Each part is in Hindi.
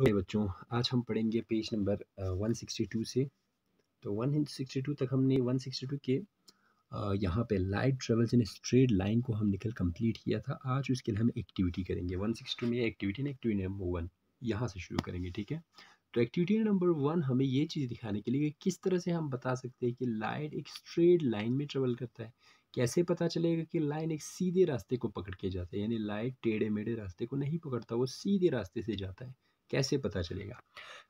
ओके बच्चों आज हम पढ़ेंगे पेज नंबर 162 से तो 162 तक हमने 162 के uh, यहाँ पे light travels in straight line को हम निकल कंप्लीट किया था आज उसके लिए हम एक्टिविटी करेंगे 162 में एक्टिविटी ना एक्टिविटी नंबर वन यहाँ से शुरू करेंगे ठीक है तो एक्टिविटी नंबर वन हमें ये चीज़ दिखाने के लिए कि किस तरह से हम बता सकते हैं कि लाइट एक स्ट्रेट लाइन में ट्रेवल करता है कैसे पता चलेगा कि लाइन एक सीधे रास्ते को पकड़ के जाता है यानी लाइट टेढ़े मेढ़े रास्ते को नहीं पकड़ता वो सीधे रास्ते से जाता है कैसे पता चलेगा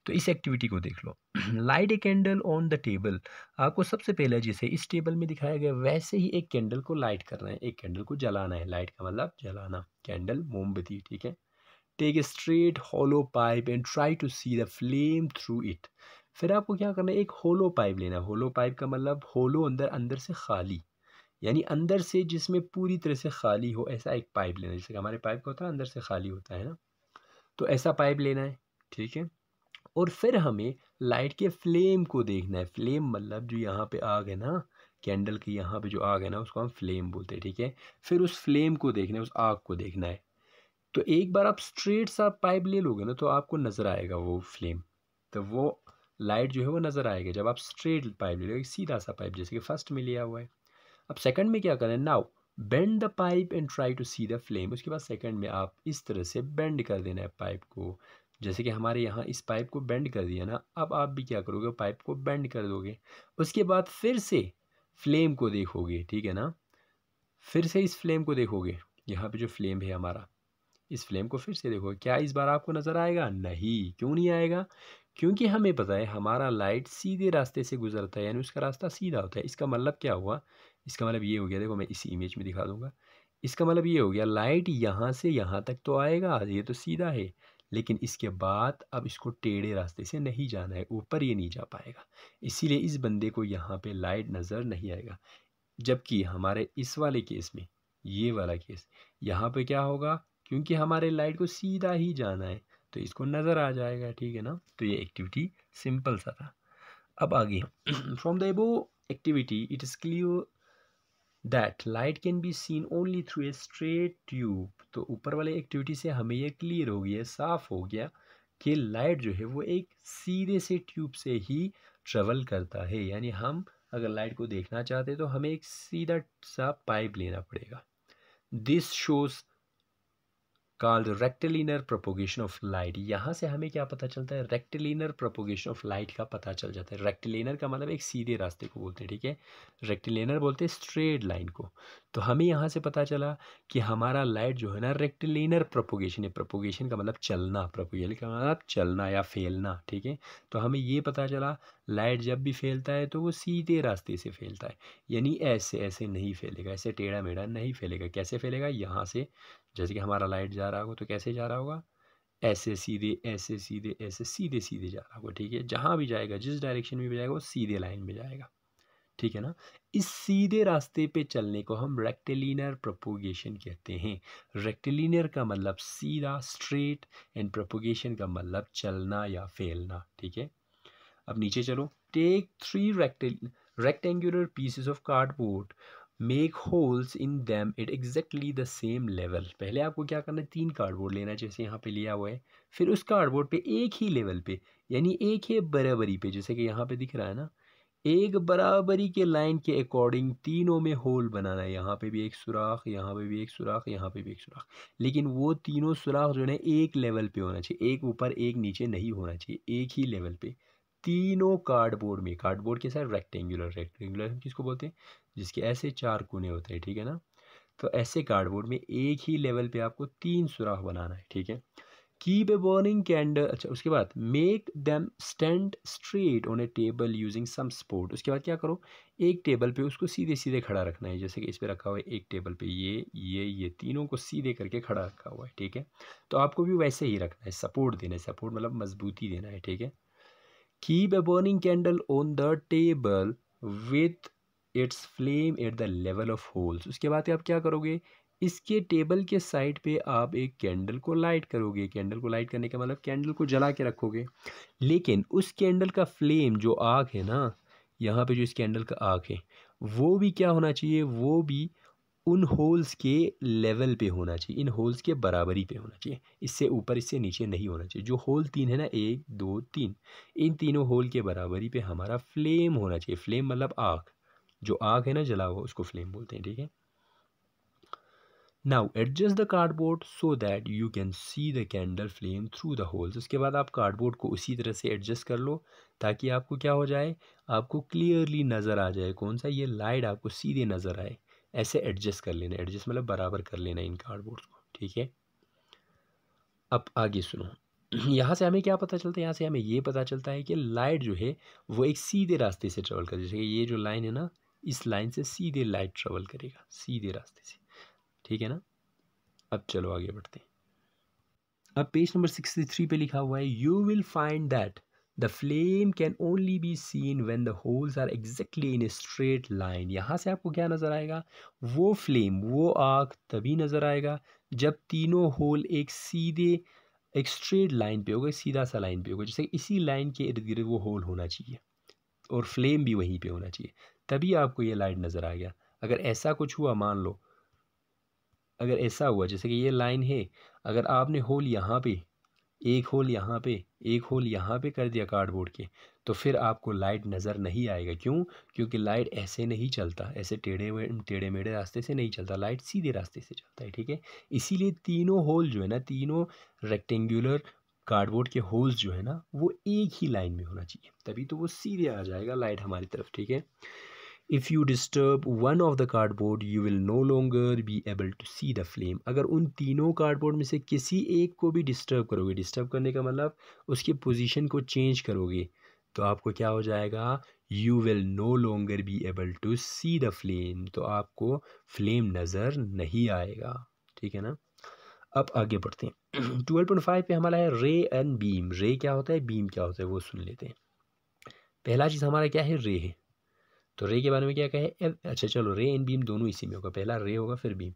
तो इस एक्टिविटी को देख लो light a candle on the table आपको सबसे पहले जैसे इस टेबल में दिखाया गया वैसे ही एक कैंडल को लाइट करना है एक कैंडल को जलाना है लाइट का मतलब जलाना कैंडल मोमबत्ती ठीक है take a straight hollow pipe and try to see the flame through it फिर आपको क्या करना है एक होलो पाइप लेना होलो पाइप का मतलब होलो अंदर अंदर से खाली यानी अंदर से जिसमें पूरी तरह से खाली हो ऐसा एक पाइप लेना जैसे हमारे पाइप का होता है अंदर से खाली होता है ना तो ऐसा पाइप लेना है ठीक है और फिर हमें लाइट के फ्लेम को देखना है फ्लेम मतलब जो यहाँ पे आग है ना कैंडल की यहाँ पे जो आग है ना उसको हम फ्लेम बोलते हैं ठीक है फिर उस फ्लेम को देखना है उस आग को देखना है तो एक बार आप स्ट्रेट सा पाइप ले लोगे ना तो आपको नज़र आएगा वो फ्लेम तो वो लाइट जो है वो नज़र आएगा जब आप स्ट्रेट पाइप ले लोगे सीधा सा पाइप जैसे कि फर्स्ट में लिया हुआ है अब सेकंड में क्या करें now bend the pipe and try to see the flame उसके बाद सेकंड में आप इस तरह से बेंड कर देना है पाइप को जैसे कि हमारे यहाँ इस पाइप को बेंड कर दिया ना अब आप भी क्या करोगे पाइप को बेंड कर दोगे उसके बाद फिर से फ्लेम को देखोगे ठीक है ना फिर से इस फ्लेम को देखोगे यहाँ पे जो फ्लेम है हमारा इस फ्लेम को फिर से देखोगे क्या इस बार आपको नज़र आएगा नहीं क्यों नहीं आएगा क्योंकि हमें पता है हमारा लाइट सीधे रास्ते से गुजरता है यानी उसका रास्ता सीधा होता है इसका मतलब क्या हुआ इसका मतलब ये हो गया देखो मैं इसी इमेज में दिखा दूंगा इसका मतलब ये हो गया लाइट यहाँ से यहाँ तक तो आएगा ये तो सीधा है लेकिन इसके बाद अब इसको टेढ़े रास्ते से नहीं जाना है ऊपर ये नहीं जा पाएगा इसीलिए इस बंदे को यहाँ पे लाइट नज़र नहीं आएगा जबकि हमारे इस वाले केस में ये वाला केस यहाँ पे क्या होगा क्योंकि हमारे लाइट को सीधा ही जाना है तो इसको नज़र आ जाएगा ठीक है ना तो ये एक्टिविटी सिंपल सा था अब आगे from the above activity it is clear that light can be seen only through a straight tube तो ऊपर वाले एक्टिविटी से हमें यह क्लियर हो गया साफ हो गया कि लाइट जो है वो एक सीधे से ट्यूब से ही ट्रेवल करता है यानी हम अगर लाइट को देखना चाहते हैं तो हमें एक सीधा सा पाइप लेना पड़ेगा this shows called rectilinear propagation of light यहाँ से हमें क्या पता चलता है रेक्टिलिनर प्रोपोगेशन ऑफ लाइट का पता चल जाता है रेक्टिलिनर का मतलब एक सीधे रास्ते को बोलते हैं ठीक है रेक्टिलिनर बोलते हैं स्ट्रेट लाइन को तो हमें यहाँ से पता चला कि हमारा लाइट जो है ना रेक्टिलिनर प्रोपोगेशन है प्रोपोगेशन का मतलब चलना प्रोपोगेशन का मतलब चलना या फैलना ठीक है तो हमें ये पता चला लाइट जब भी फैलता है तो वो सीधे रास्ते से फैलता है यानी ऐसे ऐसे नहीं फैलेगा ऐसे टेढ़ा मेढ़ा नहीं फैलेगा कैसे फैलेगा यहाँ से जैसे कि हमारा लाइट जा रहा होगा तो कैसे जा रहा होगा ऐसे सीधे ऐसे सीधे ऐसे सीधे सीधे जा रहा होगा ठीक है जहाँ भी जाएगा जिस डायरेक्शन में भी जाएगा वो सीधे लाइन में जाएगा ठीक है ना इस सीधे रास्ते पे चलने को हम रेक्टेलिनर प्रोपोगेशन कहते हैं रेक्टेलिनर का मतलब सीधा स्ट्रेट एंड प्रोपोगेशन का मतलब चलना या फैलना ठीक है अब नीचे चलो take three recta rectangular pieces of cardboard make holes in them at exactly the same level पहले आपको क्या करना है तीन कार्डबोर्ड लेना है जैसे यहाँ पे लिया हुआ है फिर उस कार्डबोर्ड पे एक ही लेवल पे यानी एक ही बराबरी पे जैसे कि यहाँ पे दिख रहा है ना एक बराबरी के लाइन के अकॉर्डिंग तीनों में होल बनाना है यहाँ पे भी एक सुराख यहाँ पे भी एक सुराख यहाँ पे भी एक सुराख लेकिन वो तीनों सुराख जो है एक लेवल पे होना चाहिए एक ऊपर एक नीचे नहीं होना चाहिए एक ही लेवल पे तीनों कार्डबोर्ड में कार्डबोर्ड के साथ रेक्टेंगुलर रेक्टेंगुलर हम किसको बोलते हैं जिसके ऐसे चार कोने होते हैं ठीक है ना तो ऐसे कार्डबोर्ड में एक ही लेवल पे आपको तीन सुराख बनाना है ठीक है कीप ए बर्निंग कैंडल अच्छा उसके बाद make them stand straight on a table using some support उसके बाद क्या करो एक टेबल पे उसको सीधे सीधे खड़ा रखना है जैसे कि इस पे रखा हुआ है एक टेबल पे ये ये ये तीनों को सीधे करके खड़ा रखा हुआ है ठीक है तो आपको भी वैसे ही रखना है सपोर्ट देना है सपोर्ट मतलब मजबूती देना है ठीक है keep a burning candle on the table with its flame at the level of holes उसके बाद आप क्या करोगे इसके टेबल के साइड पे आप एक कैंडल को लाइट करोगे कैंडल को लाइट करने का मतलब कैंडल को जला के रखोगे लेकिन उस कैंडल का फ्लेम जो आग है ना यहाँ पे जो इस कैंडल का आग है वो भी क्या होना चाहिए वो भी उन होल्स के लेवल पे होना चाहिए इन होल्स के बराबरी पे होना चाहिए इससे ऊपर इससे नीचे नहीं होना चाहिए जो होल तीन है ना एक दो तीन इन तीनों होल के बराबरी पे हमारा फ्लेम होना चाहिए फ्लेम मतलब आग जो आग है ना जला हुआ उसको फ्लेम बोलते हैं ठीक है now adjust the cardboard so that you can see the candle flame through the holes उसके बाद आप कार्डबोर्ड को उसी तरह से एडजस्ट कर लो ताकि आपको क्या हो जाए आपको क्लियरली नज़र आ जाए कौन सा ये लाइट आपको सीधे नज़र आए ऐसे एडजस्ट कर लेना एडजस्ट मतलब बराबर कर लेना इन कार्डबोर्ड को ठीक है अब आगे सुनो यहाँ से हमें क्या पता चलता है यहाँ से हमें ये पता चलता है कि लाइट जो है वो एक सीधे रास्ते से ट्रेवल कर जैसे ये जो लाइन है ना इस लाइन से सीधे लाइट ट्रेवल करेगा सीधे रास्ते से ठीक है ना अब चलो आगे बढ़ते हैं अब पेज नंबर सिक्सटी थ्री पे लिखा हुआ है you will find that the flame can only be seen when the holes are exactly in a straight line यहाँ से आपको क्या नज़र आएगा वो फ्लेम वो आग तभी नज़र आएगा जब तीनों होल एक सीधे एक स्ट्रेट लाइन पे होगा सीधा सा लाइन पे होगा जैसे इसी लाइन के इर्द गिर्द वो होल होना चाहिए और फ्लेम भी वहीं पे होना चाहिए तभी आपको ये लाइट नज़र आ गया अगर ऐसा कुछ हुआ मान लो अगर ऐसा हुआ जैसे कि ये लाइन है अगर आपने होल यहाँ पे एक होल यहाँ पे एक होल यहाँ पे कर दिया कार्डबोर्ड के तो फिर आपको लाइट नज़र नहीं आएगा क्यों क्योंकि लाइट ऐसे नहीं चलता ऐसे टेढ़े टेढ़े मेढ़े रास्ते से नहीं चलता लाइट सीधे रास्ते से चलता है ठीक है इसीलिए तीनों होल जो है ना तीनों रेक्टेंगुलर कार्डबोर्ड के होल्स जो है ना वो एक ही लाइन में होना चाहिए तभी तो वो सीधे आ जाएगा लाइट हमारी तरफ ठीक है if you disturb one of the cardboard you will no longer be able to see the flame अगर उन तीनों कार्डबोर्ड में से किसी एक को भी डिस्टर्ब करोगे डिस्टर्ब करने का मतलब उसकी पोजिशन को चेंज करोगे तो आपको क्या हो जाएगा you will no longer be able to see the flame तो आपको फ्लेम नज़र नहीं आएगा ठीक है ना अब आगे बढ़ते हैं ट्वेल्व पॉइंट फाइव पे हमारा है रे एंड बीम रे क्या होता है बीम क्या होता है वो सुन लेते हैं पहला चीज़ हमारा क्या है रे है तो रे के बारे में क्या कहे अच्छा चलो रे एंड बीम दोनों इसी में होगा पहला रे होगा फिर beam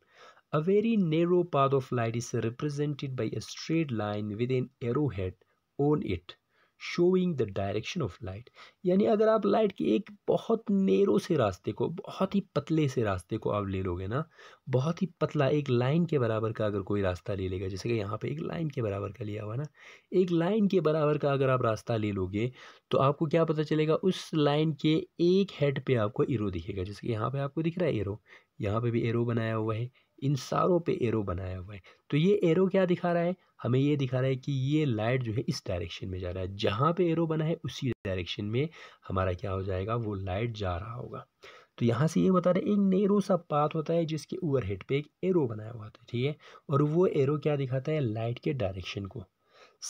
a very narrow path of light is represented by a straight line with an arrow head on it showing the direction of light यानी अगर आप लाइट के एक बहुत नेरो से रास्ते को बहुत ही पतले से रास्ते को आप ले लोगे ना बहुत ही पतला एक लाइन के बराबर का अगर कोई रास्ता ले लेगा जैसे कि यहाँ पे एक लाइन के बराबर का लिया हुआ ना एक लाइन के बराबर का अगर आप रास्ता ले लोगे तो आपको क्या पता चलेगा उस लाइन के एक हेड पर आपको एरो दिखेगा जैसे कि यहाँ पर आपको दिख रहा है एरो यहाँ पर भी एरो बनाया हुआ है इन सारों पे एरो बनाया हुआ है तो ये एरो क्या दिखा रहा है हमें ये दिखा रहा है कि ये लाइट जो है इस डायरेक्शन में जा रहा है जहाँ पे एरो बना है उसी डायरेक्शन में हमारा क्या हो जाएगा वो लाइट जा रहा होगा तो यहाँ से ये बता रहे एक नेरो सा पाथ होता है जिसके हेड पे एक एरो बनाया हुआ था ठीक है और वो एरो क्या दिखाता है लाइट के डायरेक्शन को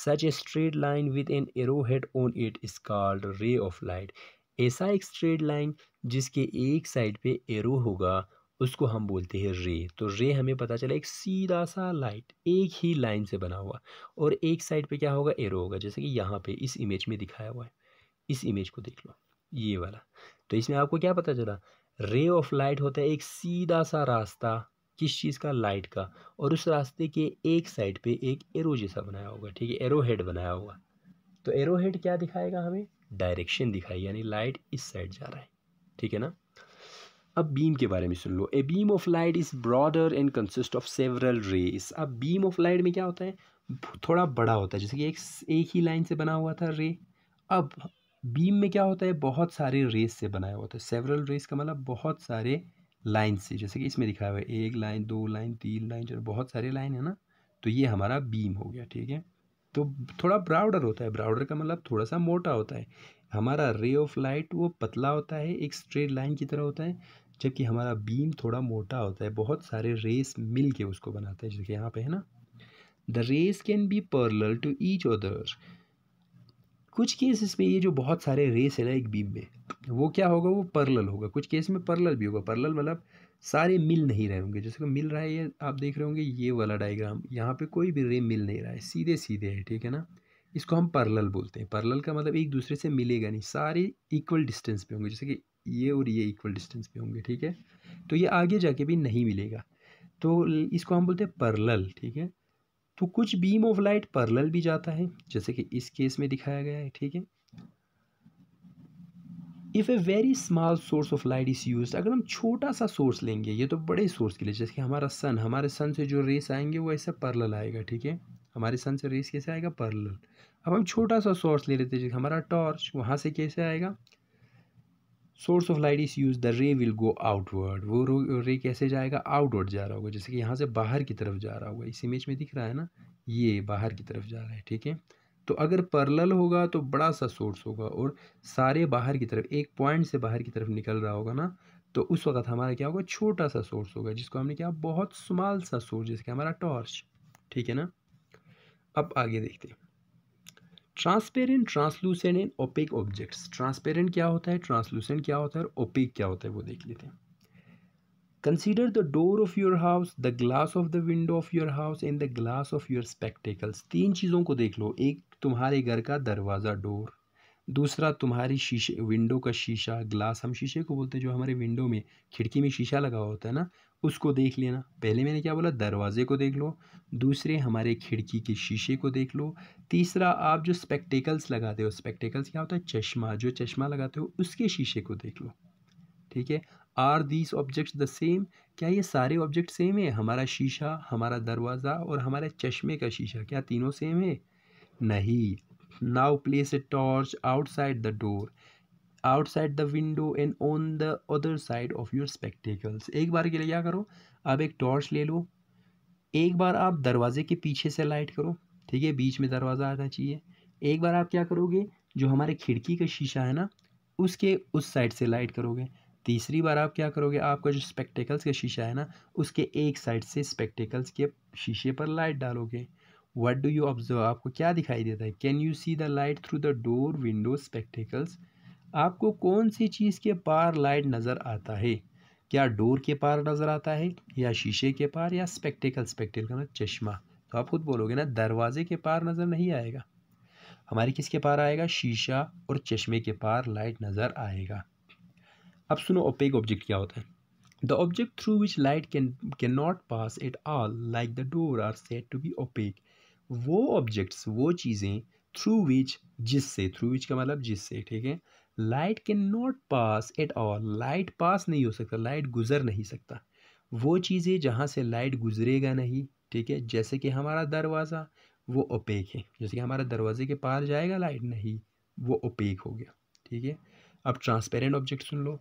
such a straight line with an arrow head on it is called ray of light ऐसा एक स्ट्रेट लाइन जिसके एक साइड पे एरो होगा उसको हम बोलते हैं रे तो रे हमें पता चला एक सीधा सा लाइट एक ही लाइन से बना हुआ और एक साइड पे क्या होगा एरो होगा जैसे कि यहाँ पे इस इमेज में दिखाया हुआ है इस इमेज को देख लो ये वाला तो इसमें आपको क्या पता चला रे ऑफ लाइट होता है एक सीधा सा रास्ता किस चीज़ का लाइट का और उस रास्ते के एक साइड पर एक एरो जैसा बनाया होगा ठीक है एरो हेड बनाया होगा तो एरो हेड क्या दिखाएगा हमें डायरेक्शन दिखाई यानी लाइट इस साइड जा रहा है ठीक है ना अब बीम के बारे में सुन लो a beam of light is broader and consist of several rays अब बीम ऑफ लाइट में क्या होता है थोड़ा बड़ा होता है जैसे कि एक एक ही लाइन से बना हुआ था रे अब बीम में क्या होता है बहुत सारे रेस से बनाया हुआ था सेवरल रेस का मतलब बहुत सारे लाइन से जैसे कि इसमें दिखाया हुआ है एक लाइन दो लाइन तीन लाइन चार बहुत सारे लाइन है ना तो ये हमारा बीम हो गया ठीक है तो थोड़ा ब्राउडर होता है ब्राउडर का मतलब थोड़ा सा मोटा होता है हमारा रे ऑफ लाइट वो पतला होता है एक स्ट्रेट लाइन की तरह होता है जबकि हमारा बीम थोड़ा मोटा होता है बहुत सारे रेस मिल के उसको बनाते हैं जैसे यहाँ पे है ना the rays can be parallel to each other कुछ केसेस में ये जो बहुत सारे रेस है ना एक बीम में वो क्या होगा वो पर्लल होगा कुछ केस में पर्लल भी होगा पर्लल मतलब सारे मिल नहीं रहे होंगे जैसे कि मिल रहा है ये आप देख रहे होंगे ये वाला डायग्राम यहाँ पे कोई भी रे मिल नहीं रहा है सीधे सीधे है ठीक है ना इसको हम पर्लल बोलते हैं पर्लल का मतलब एक दूसरे से मिलेगा नहीं सारे इक्वल डिस्टेंस पे होंगे जैसे कि ये और ये इक्वल डिस्टेंस पे होंगे ठीक है तो ये आगे जाके भी नहीं मिलेगा तो इसको हम बोलते हैं परलल ठीक है तो कुछ बीम ऑफ लाइट परलल भी जाता है जैसे कि इस केस में दिखाया गया है ठीक है if a very small source of light is used अगर हम छोटा सा सोर्स लेंगे ये तो बड़े सोर्स के लिए जैसे कि हमारा सन हमारे सन से जो रेस आएंगे वो ऐसा परलल आएगा ठीक है हमारे सन से रेस कैसे आएगा परलल अब हम छोटा सा सोर्स ले लेते हैं जैसे हमारा टॉर्च वहाँ से कैसे आएगा source of light is used the ray will go outward वो रे कैसे जाएगा आउटवर्ड जा रहा होगा जैसे कि यहाँ से बाहर की तरफ जा रहा होगा इस इमेज में दिख रहा है ना ये बाहर की तरफ जा रहा है ठीक है तो अगर पर्लल होगा तो बड़ा सा सोर्स होगा और सारे बाहर की तरफ एक पॉइंट से बाहर की तरफ निकल रहा होगा ना तो उस वक्त हमारा क्या होगा छोटा सा सोर्स होगा जिसको हमने क्या बहुत स्मॉल सा सोर्स जैसे कि हमारा टॉर्च ठीक है ना अब आगे देखते हैं transparent translucent and opaque objects transparent क्या होता है ट्रांसलूसेंट क्या होता है और ओपेक क्या होता है वो देख लेते हैं consider the door of your house the glass of the window of your house and the glass of your spectacles तीन चीज़ों को देख लो एक तुम्हारे घर का दरवाज़ा डोर दूसरा तुम्हारी शीशे विंडो का शीशा ग्लास हम शीशे को बोलते हैं जो हमारे विंडो में खिड़की में शीशा लगा होता है ना उसको देख लेना पहले मैंने क्या बोला दरवाजे को देख लो दूसरे हमारे खिड़की के शीशे को देख लो तीसरा आप जो स्पेक्टिकल्स लगाते हो स्पेक्टिकल्स क्या होता है चश्मा जो चश्मा लगाते हो उसके शीशे को देख लो ठीक है are these objects the same क्या ये सारे ऑब्जेक्ट सेम है हमारा शीशा हमारा दरवाज़ा और हमारे चश्मे का शीशा क्या तीनों सेम है नहीं Now place a torch outside the door outside the window and on the other side of your spectacles एक बार के लिए क्या करो आप एक टॉर्च ले लो एक बार आप दरवाजे के पीछे से लाइट करो ठीक है बीच में दरवाज़ा आना चाहिए एक बार आप क्या करोगे जो हमारे खिड़की का शीशा है ना उसके उस साइड से लाइट करोगे तीसरी बार आप क्या करोगे आपका जो स्पेक्टिकल्स का शीशा है ना उसके एक साइड से स्पेक्टिकल्स के शीशे पर लाइट डालोगे वट डू यू ऑब्जर्व आपको क्या दिखाई देता है can you see the light through the door window spectacles आपको कौन सी चीज़ के पार लाइट नज़र आता है क्या डोर के पार नज़र आता है या शीशे के पार या स्पेक्टिकल स्पेक्टिकल ना चश्मा तो आप खुद बोलोगे ना दरवाजे के पार नज़र नहीं आएगा हमारे किसके पार आएगा शीशा और चश्मे के पार लाइट नज़र आएगा अब सुनो ओपेक ऑब्जेक्ट क्या होता है the object through which light can can not pass at all like the door are said to be opaque वो ऑब्जेक्ट्स वो चीज़ें थ्रू विच जिससे थ्रू विच का मतलब जिससे ठीक है light can not pass at all light pass नहीं हो सकता लाइट गुजर नहीं सकता वो चीज़ें जहाँ से लाइट गुजरेगा नहीं ठीक है जैसे कि हमारा दरवाज़ा वो ओपेक है जैसे कि हमारा दरवाजे के पार जाएगा लाइट नहीं वो ओपेक हो गया ठीक है अब ट्रांसपेरेंट ऑब्जेक्ट सुन लो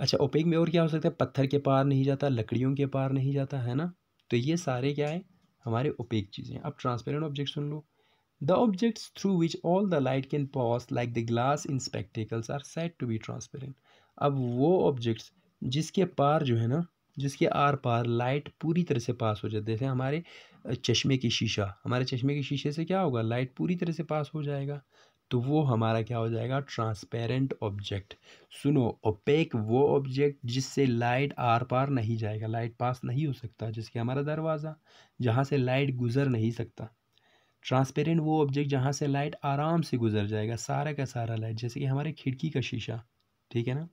अच्छा ओपेक में और क्या हो सकता है पत्थर के पार नहीं जाता लकड़ियों के पार नहीं जाता है ना तो ये सारे क्या है हमारे ओपेक चीज़ें अब ट्रांसपेरेंट ऑब्जेक्ट सुन लो the objects through which all the light can pass like the glass in spectacles are said to be transparent अब वो ऑब्जेक्ट्स जिसके पार जो है ना जिसके आर पार लाइट पूरी तरह से पास हो जाती है जैसे हमारे चश्मे की शीशा हमारे चश्मे के शीशे से क्या होगा लाइट पूरी तरह से पास हो जाएगा तो वो हमारा क्या हो जाएगा ट्रांसपेरेंट ऑब्जेक्ट सुनो ओपेक वो ऑब्जेक्ट जिससे लाइट आर पार नहीं जाएगा लाइट पास नहीं हो सकता जिसके हमारा दरवाज़ा जहाँ से लाइट गुजर नहीं सकता ट्रांसपेरेंट वो ऑब्जेक्ट जहाँ से लाइट आराम से गुजर जाएगा सारा का सारा लाइट जैसे कि हमारे खिड़की का शीशा ठीक है ना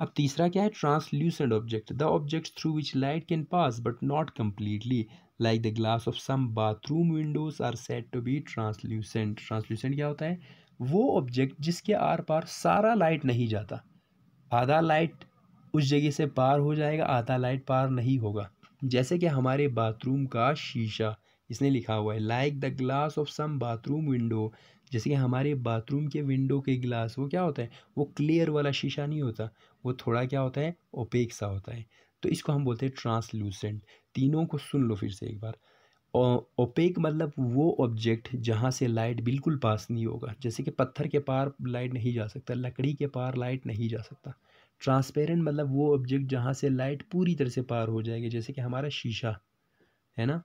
अब तीसरा क्या है translucent object the object through which light can pass but not completely like the glass of some bathroom windows are said to be translucent translucent क्या होता है वो ऑब्जेक्ट जिसके आर पार सारा लाइट नहीं जाता आधा लाइट उस जगह से पार हो जाएगा आधा लाइट पार नहीं होगा जैसे कि हमारे बाथरूम का शीशा इसने लिखा हुआ है like the glass of some bathroom window जैसे कि हमारे बाथरूम के विंडो के ग्लास वो क्या होता है वो क्लियर वाला शीशा नहीं होता वो थोड़ा क्या होता है ओपेक सा होता है तो इसको हम बोलते हैं ट्रांसलूसेंट तीनों को सुन लो फिर से एक बार ओपेक मतलब वो ऑब्जेक्ट जहाँ से लाइट बिल्कुल पास नहीं होगा जैसे कि पत्थर के पार लाइट नहीं जा सकता लकड़ी के पार लाइट नहीं जा सकता ट्रांसपेरेंट मतलब वो ऑब्जेक्ट जहाँ से लाइट पूरी तरह से पार हो जाएगी जैसे कि हमारा शीशा है ना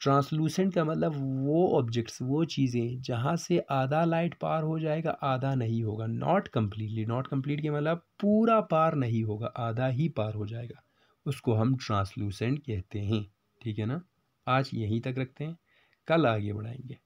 ट्रांसलूसेंट का मतलब वो ऑब्जेक्ट्स वो चीज़ें जहाँ से आधा लाइट पार हो जाएगा आधा नहीं होगा नॉट कम्प्लीटली नॉट कम्प्लीट के मतलब पूरा पार नहीं होगा आधा ही पार हो जाएगा उसको हम ट्रांसलूसेंट कहते हैं ठीक है ना आज यहीं तक रखते हैं कल आगे बढ़ाएंगे